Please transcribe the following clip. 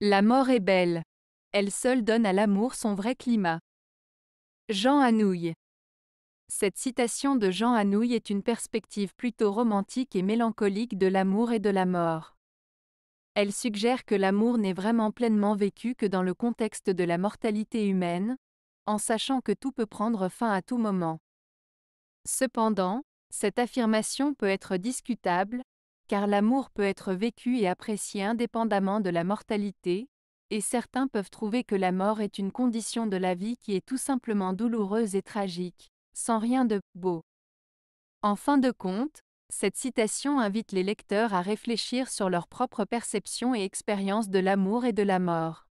La mort est belle. Elle seule donne à l'amour son vrai climat. Jean Anouilh. Cette citation de Jean Anouilh est une perspective plutôt romantique et mélancolique de l'amour et de la mort. Elle suggère que l'amour n'est vraiment pleinement vécu que dans le contexte de la mortalité humaine, en sachant que tout peut prendre fin à tout moment. Cependant, cette affirmation peut être discutable, car l'amour peut être vécu et apprécié indépendamment de la mortalité, et certains peuvent trouver que la mort est une condition de la vie qui est tout simplement douloureuse et tragique, sans rien de beau. En fin de compte, cette citation invite les lecteurs à réfléchir sur leur propre perception et expérience de l'amour et de la mort.